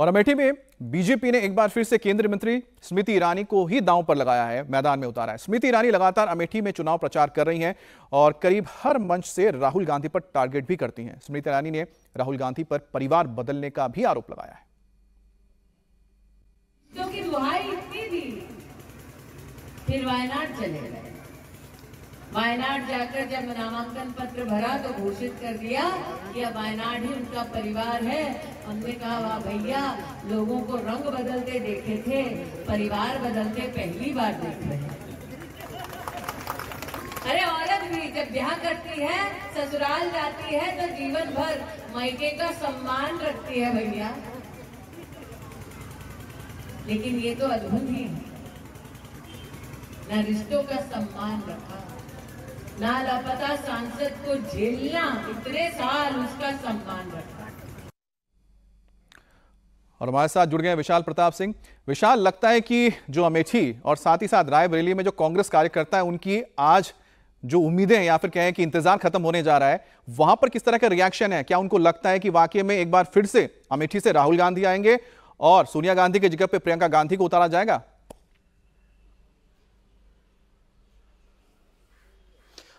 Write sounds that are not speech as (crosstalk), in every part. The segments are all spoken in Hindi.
और अमेठी में बीजेपी ने एक बार फिर से केंद्रीय मंत्री स्मृति ईरानी को ही दांव पर लगाया है मैदान में उतारा है स्मृति ईरानी लगातार अमेठी में चुनाव प्रचार कर रही हैं और करीब हर मंच से राहुल गांधी पर टारगेट भी करती हैं स्मृति ईरानी ने राहुल गांधी पर परिवार बदलने का भी आरोप लगाया है तो फिर वायनाड चले गए वायनाड जाकर जब नामांकन पत्र भरा तो घोषित कर दिया कि अब वायनाड ही उनका परिवार है हमने कहा वाह भैया लोगों को रंग बदलते देखे थे परिवार बदलते पहली बार देख रहे अरे औरत भी जब ब्याह करती है ससुराल जाती है तो जीवन भर मायके का सम्मान रखती है भैया लेकिन ये तो अद्भुत ही है न रिश्तों का सम्मान रखा लापता सांसद को झेलना इतने साल उसका सम्मान रखना और हमारे साथ जुड़ गए विशाल प्रताप सिंह विशाल लगता है कि जो अमेठी और साथ ही साथ रायबरेली में जो कांग्रेस कार्यकर्ता है उनकी आज जो उम्मीदें या फिर कहें कि इंतजार खत्म होने जा रहा है वहां पर किस तरह का रिएक्शन है क्या उनको लगता है कि वाकई में एक बार फिर से अमेठी से राहुल गांधी आएंगे और सोनिया गांधी के जगह पर प्रियंका गांधी को उतारा जाएगा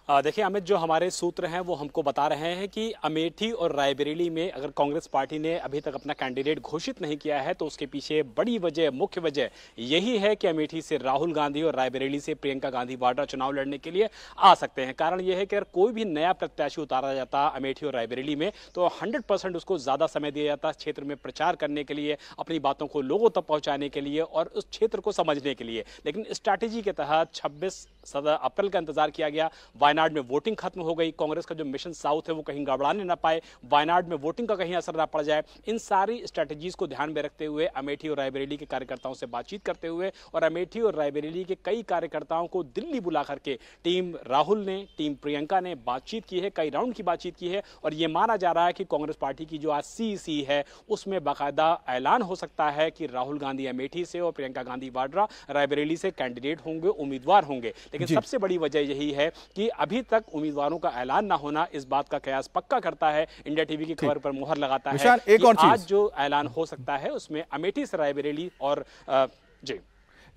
देखिए अमित जो हमारे सूत्र हैं वो हमको बता रहे हैं कि अमेठी और रायबरेली में अगर कांग्रेस पार्टी ने अभी तक अपना कैंडिडेट घोषित नहीं किया है तो उसके पीछे बड़ी वजह मुख्य वजह यही है कि अमेठी से राहुल गांधी और रायबरेली से प्रियंका गांधी वाड्रा चुनाव लड़ने के लिए आ सकते हैं कारण यह है कि अगर कोई भी नया प्रत्याशी उतारा जाता अमेठी और रायबरेली में तो हंड्रेड उसको ज़्यादा समय दिया जाता क्षेत्र में प्रचार करने के लिए अपनी बातों को लोगों तक पहुँचाने के लिए और उस क्षेत्र को समझने के लिए लेकिन स्ट्रैटेजी के तहत छब्बीस सत्रह अप्रैल का इंतजार किया गया वायनाड में वोटिंग खत्म हो गई कांग्रेस का जो मिशन साउथ है वो कहीं गड़बड़ाने ना पाए वायनाड में वोटिंग का कहीं असर ना पड़ जाए इन सारी स्ट्रैटेजीज को ध्यान में रखते हुए अमेठी और रायबरेली के कार्यकर्ताओं से बातचीत करते हुए और अमेठी और रायबरेली के कई कार्यकर्ताओं को दिल्ली बुला करके टीम राहुल ने टीम प्रियंका ने बातचीत की है कई राउंड की बातचीत की है और ये माना जा रहा है कि कांग्रेस पार्टी की जो आज सी e है उसमें बाकायदा ऐलान हो सकता है कि राहुल गांधी अमेठी से और प्रियंका गांधी वाड्रा रायबरेली से कैंडिडेट होंगे उम्मीदवार होंगे लेकिन सबसे बड़ी वजह यही है कि अभी तक उम्मीदवारों का ऐलान ना होना इस बात का कयास पक्का करता है इंडिया टीवी की खबर पर मुहर लगाता है एक और आज जो ऐलान हो सकता है उसमें अमेठी से रायबरेली और जी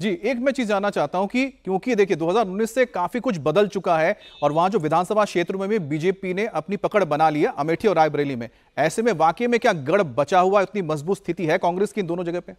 जी एक मैं चीज जानना चाहता हूं कि क्योंकि देखिए 2019 से काफी कुछ बदल चुका है और वहां जो विधानसभा क्षेत्र में भी बीजेपी ने अपनी पकड़ बना लिया अमेठी और रायबरेली में ऐसे में वाकई में क्या गढ़ बचा हुआ इतनी मजबूत स्थिति है कांग्रेस की इन दोनों जगह पे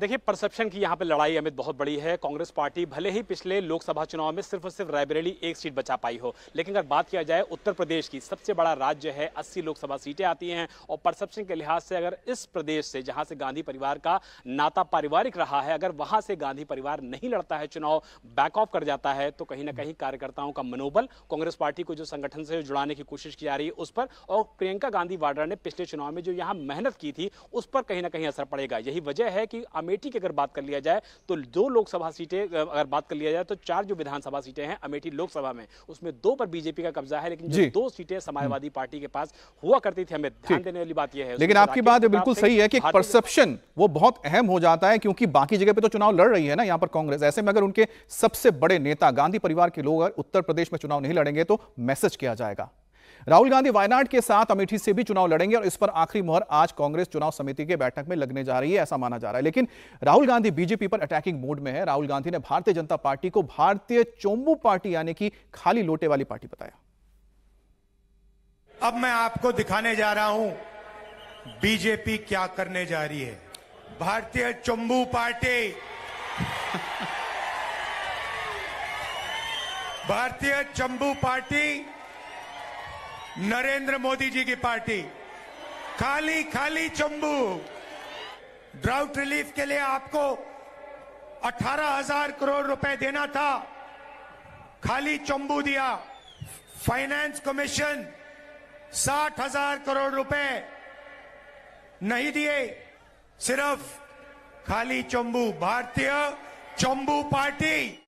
देखिए परसेप्शन की यहाँ पे लड़ाई अमित बहुत बड़ी है कांग्रेस पार्टी भले ही पिछले लोकसभा चुनाव में सिर्फ और सिर्फ रायबरेली एक सीट बचा पाई हो लेकिन अगर बात किया जाए उत्तर प्रदेश की सबसे बड़ा राज्य है 80 लोकसभा सीटें आती हैं और परसेप्शन के लिहाज से अगर इस प्रदेश से जहाँ से गांधी परिवार का नाता पारिवारिक रहा है अगर वहाँ से गांधी परिवार नहीं लड़ता है चुनाव बैक ऑफ कर जाता है तो कहीं ना कहीं कार्यकर्ताओं का मनोबल कांग्रेस पार्टी को जो संगठन से जुड़ाने की कोशिश की जा रही है उस पर और प्रियंका गांधी वाड्रा ने पिछले चुनाव में जो यहाँ मेहनत की थी उस पर कहीं ना कहीं असर पड़ेगा यही वजह है कि अमेठी की अगर बात कर लिया जाए तो दो लोकसभा सीटें अगर बात कर लिया जाए तो चार जो विधानसभा सीटें हैं अमेठी लोकसभा में उसमें दो पर बीजेपी का कब्जा है लेकिन दो सीटें समाजवादी पार्टी के पास हुआ करती थी हमें ध्यान देने वाली बात यह है लेकिन आपकी बात बिल्कुल सही है कि परसेप्शन वो बहुत अहम हो जाता है क्योंकि बाकी जगह पर तो चुनाव लड़ रही है ना यहाँ पर कांग्रेस ऐसे में अगर उनके सबसे बड़े नेता गांधी परिवार के लोग अगर उत्तर प्रदेश में चुनाव नहीं लड़ेंगे तो मैसेज किया जाएगा राहुल गांधी वायनाड के साथ अमेठी से भी चुनाव लड़ेंगे और इस पर आखिरी मोहर आज कांग्रेस चुनाव समिति के बैठक में लगने जा रही है ऐसा माना जा रहा है लेकिन राहुल गांधी बीजेपी पर अटैकिंग मोड में है राहुल गांधी ने भारतीय जनता पार्टी को भारतीय चोम्बू पार्टी यानी कि खाली लोटे वाली पार्टी बताया अब मैं आपको दिखाने जा रहा हूं बीजेपी क्या करने जा रही है भारतीय चंबू पार्टी (laughs) भारतीय चंबू पार्टी नरेंद्र मोदी जी की पार्टी खाली खाली चंबू ड्राउट रिलीफ के लिए आपको अठारह हजार करोड़ रुपए देना था खाली चंबू दिया फाइनेंस कमीशन साठ हजार करोड़ रुपए नहीं दिए सिर्फ खाली चंबू भारतीय चंबू पार्टी